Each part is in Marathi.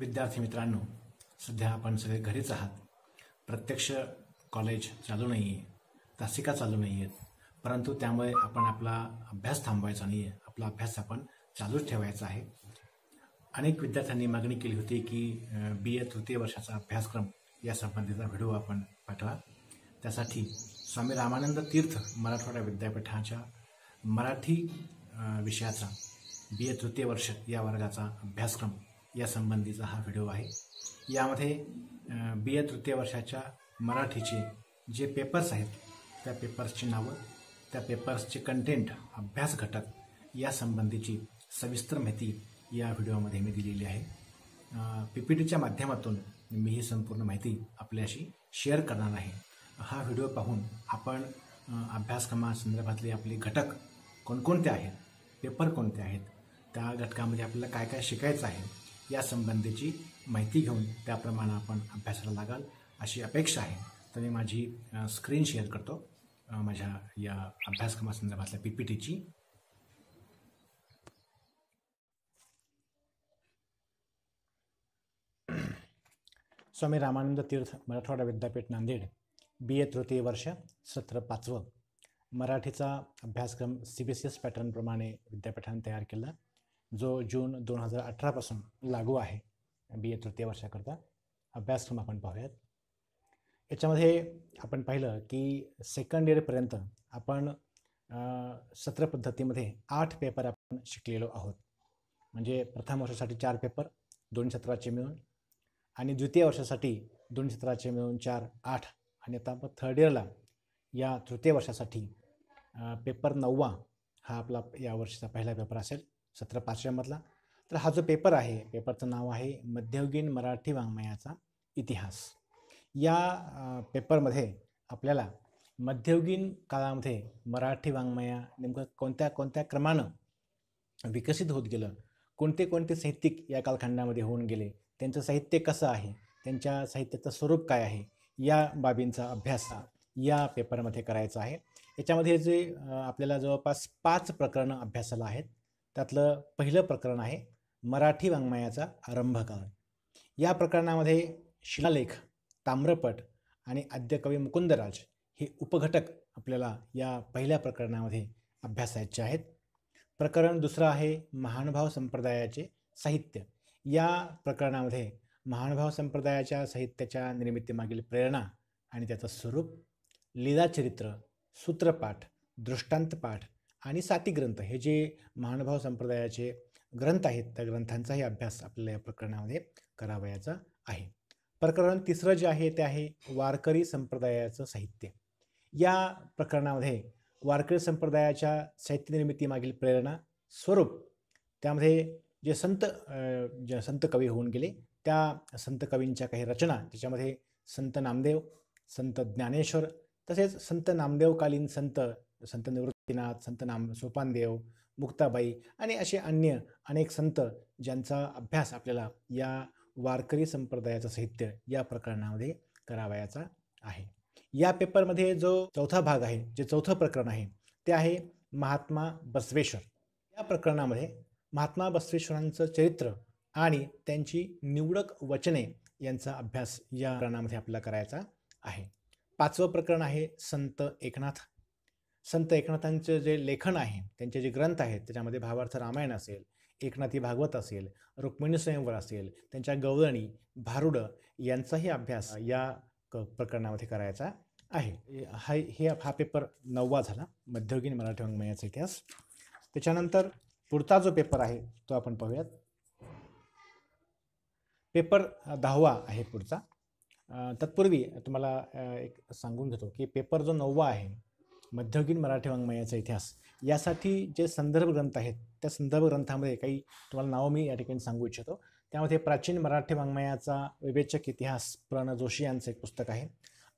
विद्यार्थी मित्रांनो सध्या आपण सगळे घरीच आहात प्रत्यक्ष कॉलेज चालू नाही आहे तासिका चालू नाही आहेत परंतु त्यामुळे आपण आपला अभ्यास थांबवायचा नाही आहे आपला अभ्यास आपण चालूच ठेवायचा आहे अनेक विद्यार्थ्यांनी मागणी केली होती की बी ए तृतीय वर्षाचा अभ्यासक्रम या संबंधीचा व्हिडिओ आपण पाठवा त्यासाठी स्वामी रामानंद तीर्थ मराठवाडा विद्यापीठाच्या मराठी विषयाचा बी ए तृतीय वर्ष या वर्गाचा अभ्यासक्रम या संबंधीचा हा व्हिडिओ आहे यामध्ये बी ए तृतीय वर्षाच्या मराठीचे जे पेपर्स आहेत त्या पेपर्सची नावं त्या पेपर्सचे कंटेंट अभ्यास घटक या संबंधीची सविस्तर माहिती या व्हिडिओमध्ये मी दिलेली आहे पी पी टीच्या माध्यमातून मी ही संपूर्ण माहिती आपल्याशी शेअर करणार आहे हा व्हिडिओ पाहून आपण अभ्यासक्रमासंदर्भातले आपले घटक कोणकोणते आहेत पेपर कोणते आहेत त्या घटकामध्ये आपल्याला काय काय शिकायचं आहे या संबंधीची माहिती घेऊन त्याप्रमाणे आपण अभ्यासाला लागाल अशी अपेक्षा आहे तर मी माझी स्क्रीन शेअर करतो माझ्या या अभ्यासक्रमासंदर्भातल्या पी पी टीची स्वामी रामानंद तीर्थ मराठवाडा विद्यापीठ नांदेड बी ए तृतीय वर्ष सत्र पाचवं मराठीचा अभ्यासक्रम सी बी सी एस पॅटर्नप्रमाणे विद्यापीठाने तयार केला जो जून दोन हजार अठरापासून लागू आहे बी ए तृतीय वर्षाकरता अभ्यासक्रम आपण पाहूयात याच्यामध्ये आपण पाहिलं की सेकंड इयरपर्यंत आपण सत्र पद्धतीमध्ये आठ पेपर आपण शिकलेलो आहोत म्हणजे प्रथम वर्षासाठी चार पेपर दोन सत्राचे मिळून आणि द्वितीय वर्षासाठी दोन सत्राचे मिळून चार आठ आणि आता आपण थर्ड इयरला या तृतीय वर्षासाठी पेपर नववा हा आपला या वर्षाचा पहिला पेपर असेल सत्र पाचव्यामधला तर हा जो पेपर आहे पेपरचं नाव आहे मध्ययुगीन मराठी वाङ्मयाचा इतिहास या पेपरमध्ये आपल्याला मध्ययुगीन काळामध्ये मराठी वाङ्मया नेमकं कोणत्या कोणत्या क्रमानं विकसित होत गेलं कोणते कोणते साहित्यिक या कालखंडामध्ये होऊन गेले त्यांचं साहित्य कसं आहे त्यांच्या साहित्याचं स्वरूप काय आहे या बाबींचा अभ्यास या पेपरमध्ये करायचा आहे याच्यामध्ये जे आपल्याला जवळपास पाच प्रकरणं अभ्यासाला आहेत त्यातलं पहिलं प्रकरण आहे मराठी वाङ्मयाचा आरंभ या प्रकरणामध्ये शिलालेख ताम्रपट आणि आद्यकवी मुकुंदराज हे उपघटक आपल्याला या पहिल्या प्रकरणामध्ये अभ्यासायचे आहेत प्रकरण दुसरं आहे महानुभाव संप्रदायाचे साहित्य या प्रकरणामध्ये महानुभाव संप्रदायाच्या साहित्याच्या निर्मितीमागील प्रेरणा आणि त्याचं स्वरूप लीलाचरित्र सूत्रपाठ दृष्टांतपाठ आणि साती ग्रंथ हे जे महानुभाव संप्रदायाचे ग्रंथ आहेत त्या ग्रंथांचाही अभ्यास आपल्याला या प्रकरणामध्ये करावयाचा आहे प्रकरण तिसरं जे आहे ते आहे वारकरी संप्रदायाचं साहित्य या प्रकरणामध्ये वारकरी संप्रदायाच्या साहित्य निर्मितीमागील प्रेरणा स्वरूप त्यामध्ये जे संत जे संत कवी होऊन गेले त्या संत कवींच्या काही रचना त्याच्यामध्ये संत नामदेव संत ज्ञानेश्वर तसेच संत नामदेवकालीन संत संत निवृत्तीनाथ संत नाम सोपानदेव मुक्ताबाई आणि असे अन्य अनेक संत ज्यांचा अभ्यास आपल्याला या वारकरी संप्रदायाचं साहित्य या प्रकरणामध्ये करावयाचा आहे या पेपरमध्ये जो चौथा भाग आहे जे चौथं प्रकरण आहे ते आहे महात्मा बसवेश्वर या प्रकरणामध्ये महात्मा बसवेश्वरांचं चरित्र आणि त्यांची निवडक वचने यांचा अभ्यास या प्रकरणामध्ये आपल्याला करायचा आहे पाचवं प्रकरण आहे संत एकनाथ संत एकनाथांचं जे लेखन आहे त्यांचे जे ग्रंथ आहेत त्याच्यामध्ये भावार्थ रामायण असेल एकनाथी भागवत असेल रुक्मिणी स्वयंवर असेल त्यांच्या गवळणी भारुड यांचाही अभ्यास या क प्रकरणामध्ये करायचा आहे हा हे हा पेपर नववा झाला मध्ययुगीन मराठी वाङ्मयाचा इतिहास त्याच्यानंतर पुढचा जो पेपर आहे तो आपण पाहूयात पेपर दहावा आहे पुढचा तत्पूर्वी तुम्हाला एक सांगून घेतो की पेपर जो नववा आहे मध्यगीन मराठी वाङ्मयाचा इतिहास यासाठी जे संदर्भ ग्रंथ आहेत त्या संदर्भ ग्रंथामध्ये काही तुम्हाला नावं मी या ठिकाणी सांगू इच्छितो त्यामध्ये प्राचीन मराठी वाङ्मयाचा विवेचक इतिहास प्रण जोशी यांचं एक पुस्तक आहे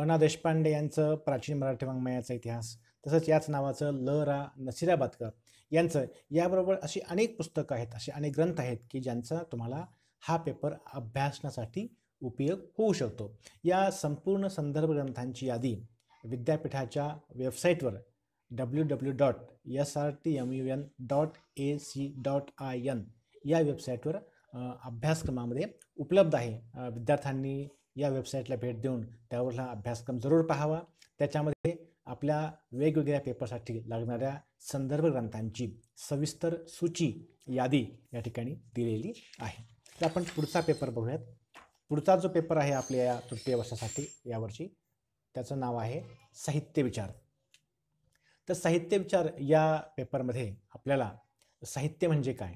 अना देशपांडे यांचं प्राचीन मराठी वाङ्मयाचा इतिहास तसंच याच नावाचं ल रा नसिराबादकर यांचं याबरोबर अशी अनेक पुस्तकं आहेत असे अनेक ग्रंथ आहेत की ज्यांचा तुम्हाला हा पेपर अभ्यासण्यासाठी उपयोग होऊ शकतो या संपूर्ण संदर्भ ग्रंथांची यादी विद्यापीठाच्या वेबसाईटवर W W dot S R T M U N dot A C dot I N या वेबसाईटवर अभ्यासक्रमामध्ये उपलब्ध आहे विद्यार्थ्यांनी या वेबसाईटला भेट देऊन त्यावरला अभ्यासक्रम जरूर पाहावा त्याच्यामध्ये आपल्या वेगवेगळ्या पेपरसाठी लागणाऱ्या संदर्भ ग्रंथांची सविस्तर सूची यादी या ठिकाणी दिलेली आहे तर आपण पुढचा पेपर बघूयात पुढचा जो पेपर आहे आपल्या या तृतीय वर्षासाठी यावर्षी त्याचं नाव आहे साहित्य विचार तर साहित्य विचार या पेपरमध्ये आपल्याला साहित्य म्हणजे काय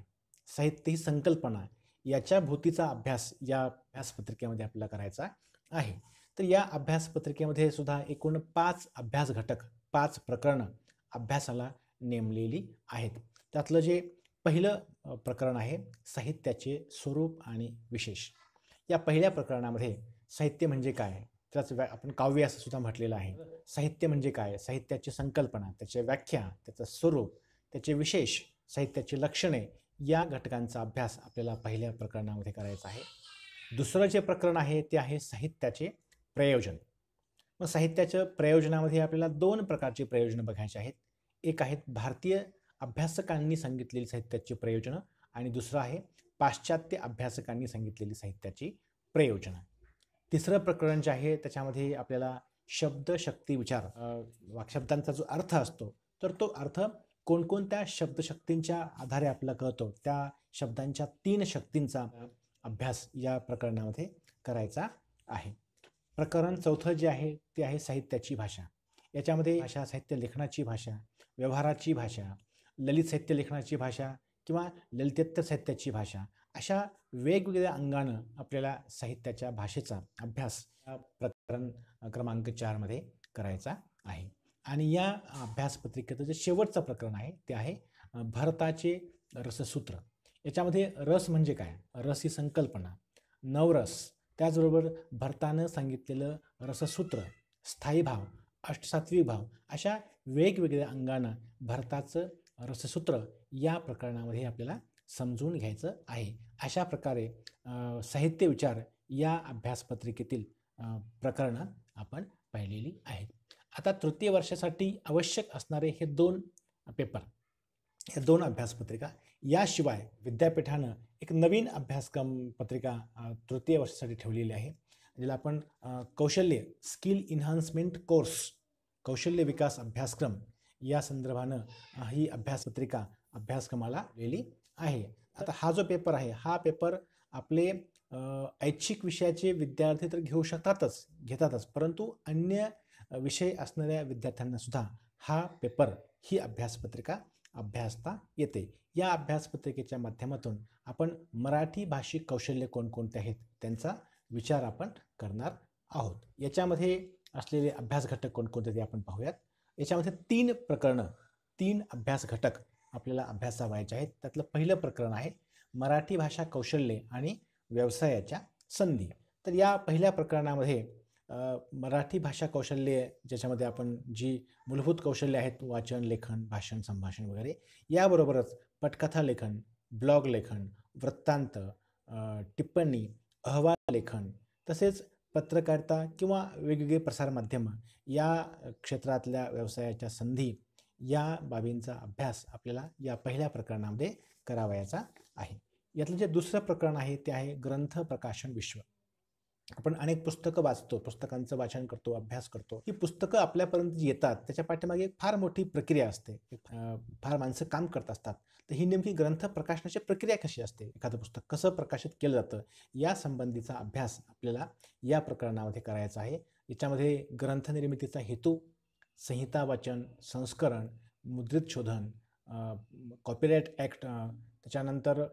साहित्य ही संकल्पना याच्या भूतीचा अभ्यास या अभ्यासपत्रिकेमध्ये आपल्याला करायचा आहे तर या अभ्यासपत्रिकेमध्ये सुद्धा एकूण पाच अभ्यास घटक पाच प्रकरणं अभ्यासाला नेमलेली आहेत त्यातलं जे पहिलं प्रकरण आहे साहित्याचे स्वरूप आणि विशेष या पहिल्या प्रकरणामध्ये साहित्य म्हणजे काय त्याच व्या आपण काव्य असं सुद्धा म्हटलेलं आहे साहित्य म्हणजे काय साहित्याची संकल्पना त्याचे व्याख्या त्याचं स्वरूप त्याचे विशेष साहित्याची लक्षणे या घटकांचा अभ्यास आपल्याला पहिल्या प्रकरणामध्ये करायचा आहे दुसरं जे प्रकरण आहे ते आहे साहित्याचे प्रयोजन मग साहित्याच्या प्रयोजनामध्ये आपल्याला दोन प्रकारचे प्रयोजनं बघायचे आहेत एक आहेत भारतीय अभ्यासकांनी सांगितलेली साहित्याची प्रयोजनं आणि दुसरं आहे पाश्चात्य अभ्यासकांनी सांगितलेली साहित्याची प्रयोजना तिसरं प्रकरण जे आहे त्याच्यामध्ये आपल्याला शब्दशक्ती विचार शब्दांचा जो अर्थ असतो तर तो अर्थ कोणकोणत्या शब्दशक्तींच्या आधारे आपला कळतो त्या शब्दांच्या तीन शक्तींचा अभ्यास या प्रकरणामध्ये करायचा आहे प्रकरण चौथं जे आहे ते आहे साहित्याची भाषा याच्यामध्ये भाषा साहित्य लेखनाची भाषा व्यवहाराची भाषा ललित साहित्य लेखनाची भाषा किंवा ललितेत्तर साहित्याची भाषा अशा वेगवेगळ्या अंगानं आपल्याला साहित्याच्या भाषेचा अभ्यास प्रकरण क्रमांक चारमध्ये करायचा आहे आणि या अभ्यासपत्रिकेचं जे शेवटचं प्रकरण आहे ते आहे भरताचे रससूत्र याच्यामध्ये रस म्हणजे काय रस ही संकल्पना नवरस त्याचबरोबर भरतानं सांगितलेलं रससूत्र स्थायी भाव अष्टसात्विक भाव अशा वेगवेगळ्या अंगानं भरताचं रससूत्र या प्रकरणामध्ये आपल्याला समजून घ्यायचं आहे अशा प्रकारे साहित्य विचार या अभ्यासपत्रिकेतील प्रकरणं आपण पाहिलेली आहेत आता तृतीय वर्षासाठी आवश्यक असणारे हे दोन पेपर हे दोन अभ्यासपत्रिका याशिवाय विद्यापीठानं एक नवीन अभ्यासक्रम पत्रिका तृतीय वर्षासाठी ठेवलेली आहे ज्याला आपण कौशल्य स्किल इन्हान्समेंट कोर्स कौशल्य विकास अभ्यासक्रम या संदर्भानं ही अभ्यासपत्रिका अभ्यासक्रमाला दिलेली आहे आता हा जो पेपर आहे हा पेपर आपले ऐच्छिक विषयाचे विद्यार्थी तर घेऊ शकतातच घेतातच परंतु अन्य विषय असणाऱ्या विद्यार्थ्यांना सुद्धा हा पेपर ही अभ्यासपत्रिका अभ्यासता येते या अभ्यासपत्रिकेच्या माध्यमातून आपण मराठी भाषिक कौशल्य कोणकोणते आहेत त्यांचा विचार आपण करणार आहोत याच्यामध्ये असलेले अभ्यास घटक कोणकोणते ते आपण पाहूयात याच्यामध्ये तीन प्रकरणं तीन अभ्यास घटक आपल्याला अभ्यास व्हायचे आहेत त्यातलं पहिलं प्रकरण आहे मराठी भाषा कौशल्ये आणि व्यवसायाच्या संधी तर या पहिल्या प्रकरणामध्ये मराठी भाषा कौशल्ये ज्याच्यामध्ये आपण जी मूलभूत कौशल्य आहेत वाचन लेखन भाषण संभाषण वगैरे याबरोबरच पटकथा लेखन ब्लॉग लेखन वृत्तांत टिप्पणी अहवाल लेखन तसेच पत्रकारिता किंवा वेगवेगळे प्रसारमाध्यमं या क्षेत्रातल्या व्यवसायाच्या संधी या बाबींचा अभ्यास आपल्याला या पहिल्या प्रकरणामध्ये करावयाचा आहे यातलं जे दुसरं प्रकरण आहे ते आहे ग्रंथ प्रकाशन विश्व आपण अनेक पुस्तकं वाचतो पुस्तकांचं वाचन करतो अभ्यास करतो ही पुस्तकं आपल्यापर्यंत येतात त्याच्या पाठीमागे एक फार मोठी प्रक्रिया असते फार माणसं काम करत असतात तर ही नेमकी ग्रंथ प्रकाशनाची प्रक्रिया कशी असते एखादं पुस्तक कसं प्रकाशित केलं जातं या संबंधीचा अभ्यास आपल्याला या प्रकरणामध्ये करायचा आहे याच्यामध्ये ग्रंथनिर्मितीचा हेतू संहिता वचन संस्करण मुद्रित शोधन कॉपीराईट ॲक्ट त्याच्यानंतर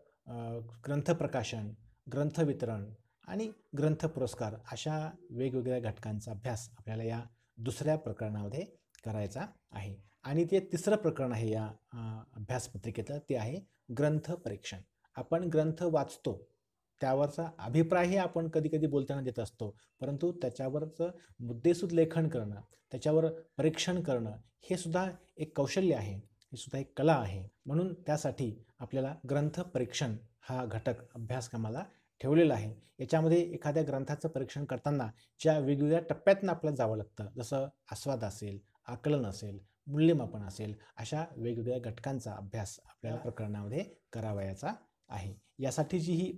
प्रकाशन ग्रंथ वितरण आणि ग्रंथ पुरस्कार अशा वेगवेगळ्या घटकांचा अभ्यास आपल्याला या दुसऱ्या प्रकरणामध्ये करायचा आहे आणि ते तिसरं प्रकरण आहे या अभ्यासपत्रिकेतलं ते आहे ग्रंथ परीक्षण आपण ग्रंथ वाचतो त्यावरचा अभिप्रायही आपण कधी कधी बोलताना देत असतो परंतु त्याच्यावरचं मुद्देसूद लेखन करणं त्याच्यावर परीक्षण करणं हे सुद्धा एक कौशल्य आहे ही सुद्धा एक कला आहे म्हणून त्यासाठी आपल्याला ग्रंथ परीक्षण हा घटक अभ्यासक्रमाला ठेवलेला आहे याच्यामध्ये एखाद्या ग्रंथाचं परीक्षण करताना ज्या वेगवेगळ्या टप्प्यातनं आपल्याला जावं लागतं जसं आस्वाद असेल आकलन असेल मूल्यमापन असेल अशा वेगवेगळ्या घटकांचा अभ्यास आपल्याला प्रकरणामध्ये करावयाचा आहे यासाठी जी ही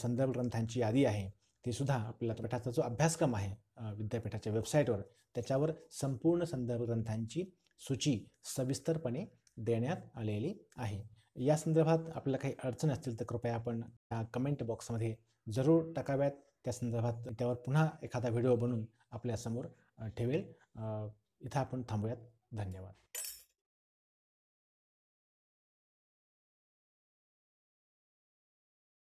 संदर्भ ग्रंथांची यादी आहे ती सुद्धा आपल्याला पठाचा जो अभ्यासक्रम आहे विद्यापीठाच्या वेबसाईटवर त्याच्यावर संपूर्ण संदर्भ ग्रंथांची सूची सविस्तरपणे देण्यात आलेली आहे या संदर्भात आपल्याला काही अडचण असतील तर कृपया आपण त्या कमेंट बॉक्समध्ये जरूर टाकाव्यात त्या संदर्भात त्यावर पुन्हा एखादा व्हिडिओ बनवून आपल्यासमोर ठेवेल इथं आपण थांबूयात धन्यवाद